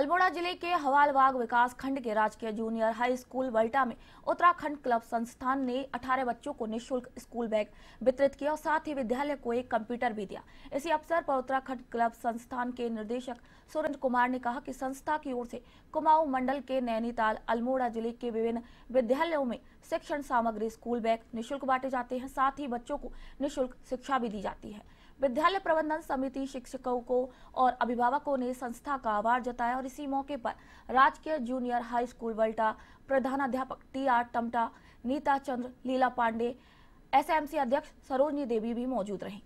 अल्मोड़ा जिले के हवालबाग विकास खंड के राजकीय जूनियर हाई स्कूल वल्टा में उत्तराखंड क्लब संस्थान ने 18 बच्चों को निशुल्क स्कूल बैग वितरित किया और साथ ही विद्यालय को एक कंप्यूटर भी दिया इसी अवसर पर उत्तराखंड क्लब संस्थान के निर्देशक सुरेंद्र कुमार ने कहा कि संस्था की ओर से कुमाऊं मंडल के नैनीताल अल्मोड़ा जिले के विभिन्न विद्यालयों में शिक्षण सामग्री स्कूल बैग निःशुल्क बांटे जाते हैं साथ ही बच्चों को निःशुल्क शिक्षा भी दी जाती है विद्यालय प्रबंधन समिति शिक्षकों को और अभिभावकों ने संस्था का आभार जताया और इसी मौके पर राजकीय जूनियर हाई स्कूल प्रधान प्रधानाध्यापक T R Tamta Neeta Chandra Leela Pande SMC अध्यक्ष सरोजनी देवी भी मौजूद रहीं